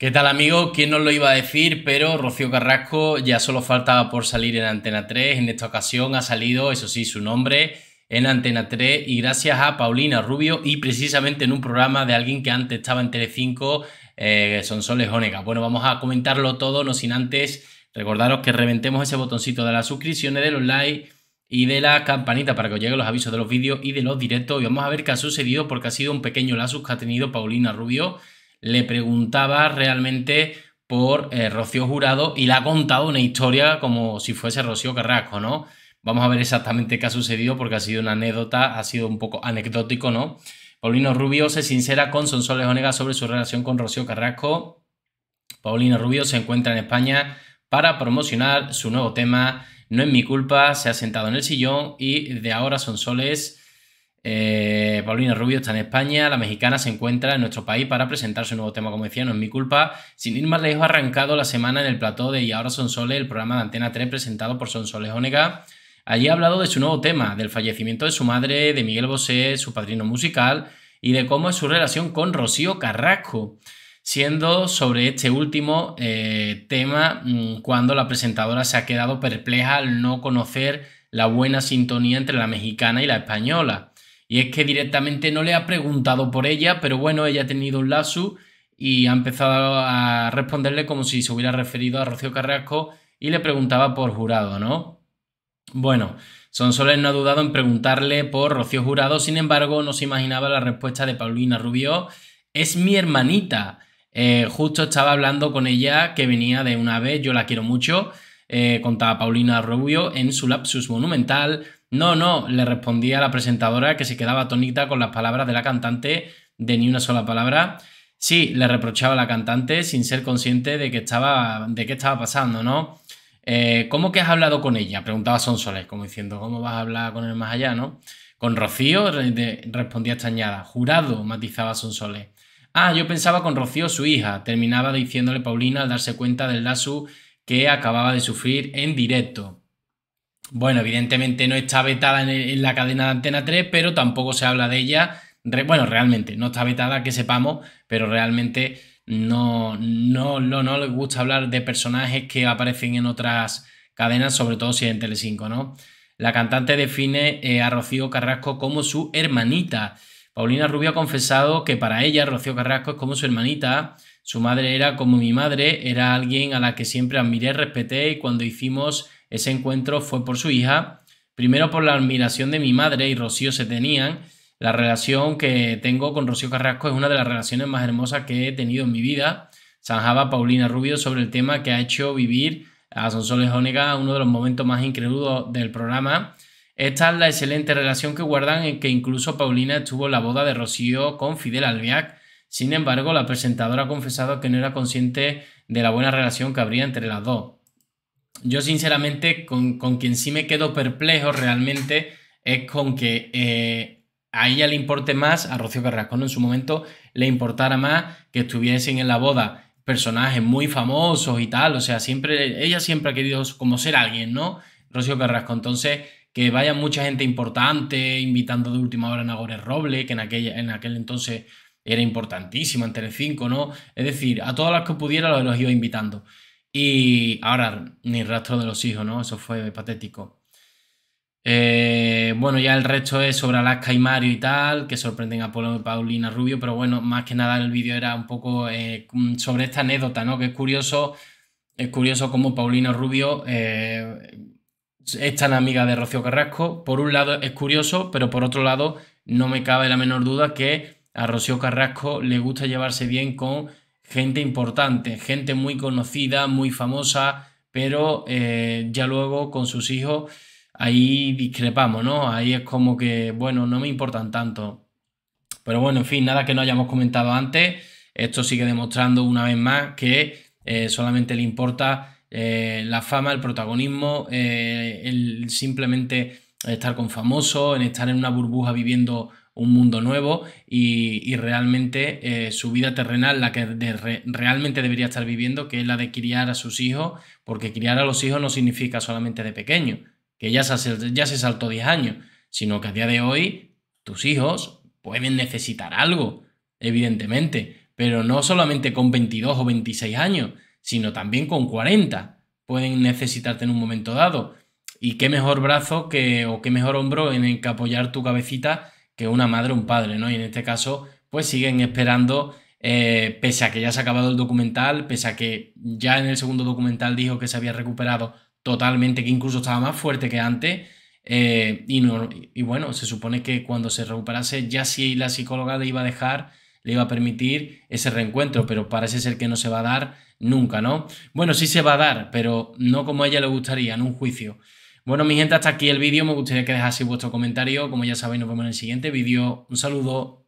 ¿Qué tal amigos? ¿Quién nos lo iba a decir? Pero Rocío Carrasco ya solo faltaba por salir en Antena 3. En esta ocasión ha salido, eso sí, su nombre en Antena 3 y gracias a Paulina Rubio y precisamente en un programa de alguien que antes estaba en Telecinco, Son eh, Sonsoles Onega. Bueno, vamos a comentarlo todo, no sin antes recordaros que reventemos ese botoncito de las suscripciones, de los likes y de la campanita para que os lleguen los avisos de los vídeos y de los directos. Y vamos a ver qué ha sucedido porque ha sido un pequeño lazo que ha tenido Paulina Rubio le preguntaba realmente por eh, Rocío Jurado y le ha contado una historia como si fuese Rocío Carrasco, ¿no? Vamos a ver exactamente qué ha sucedido porque ha sido una anécdota, ha sido un poco anecdótico, ¿no? Paulino Rubio se sincera con Sonsoles Onega sobre su relación con Rocío Carrasco. Paulino Rubio se encuentra en España para promocionar su nuevo tema No es mi culpa, se ha sentado en el sillón y de ahora Sonsoles eh, Paulina Rubio está en España, la mexicana se encuentra en nuestro país para presentar su nuevo tema, como decía, no es mi culpa. Sin ir más lejos, arrancado la semana en el plató de Y ahora son soles, el programa de Antena 3 presentado por Sonsoles Onega. Allí ha hablado de su nuevo tema, del fallecimiento de su madre, de Miguel Bosé, su padrino musical, y de cómo es su relación con Rocío Carrasco, siendo sobre este último eh, tema mm, cuando la presentadora se ha quedado perpleja al no conocer la buena sintonía entre la mexicana y la española. Y es que directamente no le ha preguntado por ella, pero bueno, ella ha tenido un lazo y ha empezado a responderle como si se hubiera referido a Rocío Carrasco y le preguntaba por jurado, ¿no? Bueno, Sonsoles no ha dudado en preguntarle por Rocío Jurado, sin embargo, no se imaginaba la respuesta de Paulina Rubio. Es mi hermanita. Eh, justo estaba hablando con ella que venía de una vez, yo la quiero mucho, eh, contaba Paulina Rubio en su lapsus monumental no, no, le respondía la presentadora que se quedaba atónita con las palabras de la cantante de ni una sola palabra. Sí, le reprochaba la cantante sin ser consciente de que estaba, de qué estaba pasando, ¿no? Eh, ¿Cómo que has hablado con ella? Preguntaba Sonsoles, como diciendo, ¿cómo vas a hablar con él más allá, no? Con Rocío, respondía extrañada. Jurado, matizaba Sonsoles. Ah, yo pensaba con Rocío, su hija, terminaba diciéndole Paulina al darse cuenta del lazo que acababa de sufrir en directo. Bueno, evidentemente no está vetada en, la cadena de Antena 3, pero tampoco se habla de ella. bueno, realmente no está vetada, que sepamos, pero realmente no, no, no, les gusta hablar de personajes que aparecen en otras cadenas, sobre todo si es en Telecinco, ¿no? La cantante define eh, a Rocío Carrasco como su hermanita. Paulina Rubio ha confesado que para ella Rocío Carrasco es como su hermanita. Su madre era como mi madre, era alguien a la que siempre admiré, respeté y cuando hicimos ese encuentro fue por su hija, primero por la admiración de mi madre y Rocío se tenían. La relación que tengo con Rocío Carrasco es una de las relaciones más hermosas que he tenido en mi vida. Zanjaba Paulina Rubio sobre el tema que ha hecho vivir a Sonsoles Onega uno de los momentos más increíbles del programa. Esta es la excelente relación que guardan en que incluso Paulina estuvo en la boda de Rocío con Fidel Albiac. Sin embargo, la presentadora ha confesado que no era consciente de la buena relación que habría entre las dos yo sinceramente con, con, quien sí me quedo perplejo realmente es con que eh, a ella le importe más, a Rocío Carrasco en su momento le importara más que estuviesen en la boda personajes muy famosos y tal, o sea, siempre, ella siempre ha querido como ser alguien, ¿no? Rocío Carrasco, entonces que vaya mucha gente importante, invitando de última hora a Nagore Roble, que en, aquella, en aquel entonces era importantísima en Telecinco, ¿no? Es decir, a todas las que pudiera los iba invitando. Y ahora ni rastro de los hijos, ¿no? Eso fue patético. Eh, bueno, ya el resto es sobre Alaska y Mario y tal, que sorprenden a Paulina Rubio, pero bueno, más que nada el vídeo era un poco eh, mm, sobre esta anécdota, ¿no? Que es curioso, es curioso cómo Paulina Rubio eh, es tan amiga de Rocío Carrasco. Por un lado es curioso, pero por otro lado no me cabe la menor duda que a Rocío Carrasco le gusta llevarse bien con gente importante, gente muy conocida, muy famosa, pero eh, ya luego con sus hijos ahí discrepamos, ¿no? Ahí es como que, bueno, no me importan tanto. Pero bueno, en fin, nada que no hayamos comentado antes. Esto sigue demostrando una vez más que eh, solamente le importa eh, la fama, el protagonismo, el simplemente estar con famoso, en estar en una burbuja viviendo un mundo nuevo y, realmente eh, su vida terrenal, la que realmente debería estar viviendo, que es la de criar a sus hijos, porque criar a los hijos no significa solamente de pequeño, que ya se, ya se saltó 10 años, sino que a día de hoy tus hijos pueden necesitar algo, evidentemente, pero no solamente con 22 o 26 años, sino también con 40 pueden necesitarte en un momento dado. Y qué mejor brazo que, o qué mejor hombro en el que apoyar tu cabecita que una madre o un padre, ¿no? Y en este caso, pues siguen esperando, eh, pese a que ya se ha acabado el documental, pese a que ya en el segundo documental dijo que se había recuperado totalmente, que incluso estaba más fuerte que antes. Eh, y, y bueno, se supone que cuando se recuperase, ya si la psicóloga le iba a dejar, le iba a permitir ese reencuentro, pero parece ser que no se va a dar nunca, ¿no? Bueno, sí se va a dar, pero no como a ella le gustaría, en un juicio. Bueno, mi gente, hasta aquí el vídeo. Me gustaría que dejaseis vuestro comentario. Como ya sabéis, nos vemos en el siguiente vídeo. Un saludo.